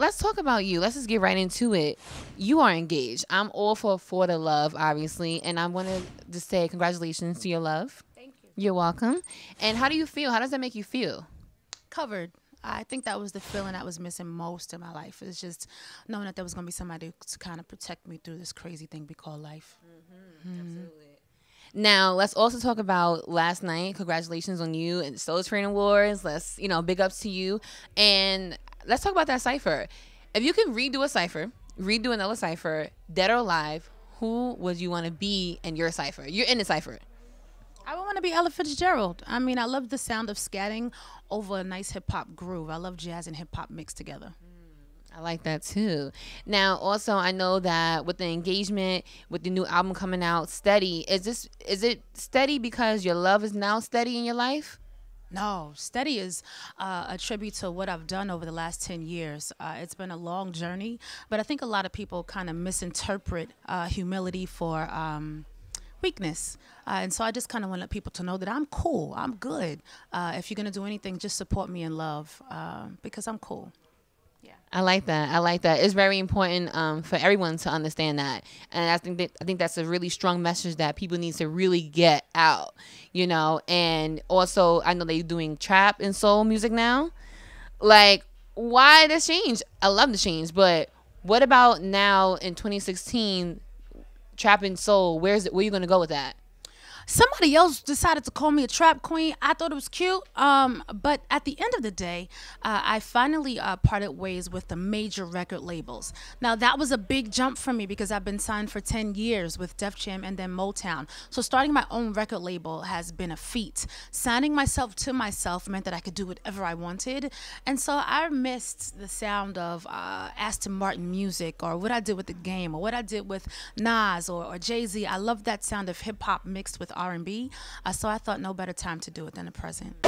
let's talk about you. Let's just get right into it. You are engaged. I'm all for for the love, obviously, and I want to just say congratulations to your love. Thank you. You're welcome. And how do you feel? How does that make you feel? Covered. I think that was the feeling I was missing most in my life. It's just knowing that there was going to be somebody to kind of protect me through this crazy thing we call life. Mm-hmm. Mm-hmm. Absolutely. Now let's also talk about last night. Congratulations on you and Soul Train Awards. Let's you know big ups to you. And let's talk about that cipher. If you can redo a cipher, redo another cipher, dead or alive, who would you want to be in your cipher? You're in the cipher. I would want to be Ella Fitzgerald. I mean, I love the sound of scatting over a nice hip hop groove. I love jazz and hip hop mixed together. Mm, I like that too. Now, also, I know that with the engagement, with the new album coming out, steady is this is it steady because your love is now steady in your life? No, steady is uh, a tribute to what I've done over the last 10 years. Uh, it's been a long journey, but I think a lot of people kind of misinterpret uh, humility for um, weakness. Uh, and so I just kind of want people to know that I'm cool, I'm good. Uh, if you're going to do anything, just support me in love uh, because I'm cool. Yeah. I like that. I like that. It's very important um, for everyone to understand that, and I think that, I think that's a really strong message that people need to really get out you know, and also I know they're doing trap and soul music now. Like, why this change? I love the change, but what about now in 2016, trap and soul? Where's it? Where you gonna go with that? somebody else decided to call me a trap queen. I thought it was cute. Um, but at the end of the day, uh, I finally uh, parted ways with the major record labels. Now, that was a big jump for me because I've been signed for 10 years with Def Jam and then Motown. So starting my own record label has been a feat. Signing myself to myself meant that I could do whatever I wanted. And so I missed the sound of uh, Aston Martin music or what I did with The Game or what I did with Nas or, or Jay Z. I love that sound of hip hop mixed with R&B. Uh, so I thought no better time to do it than the present.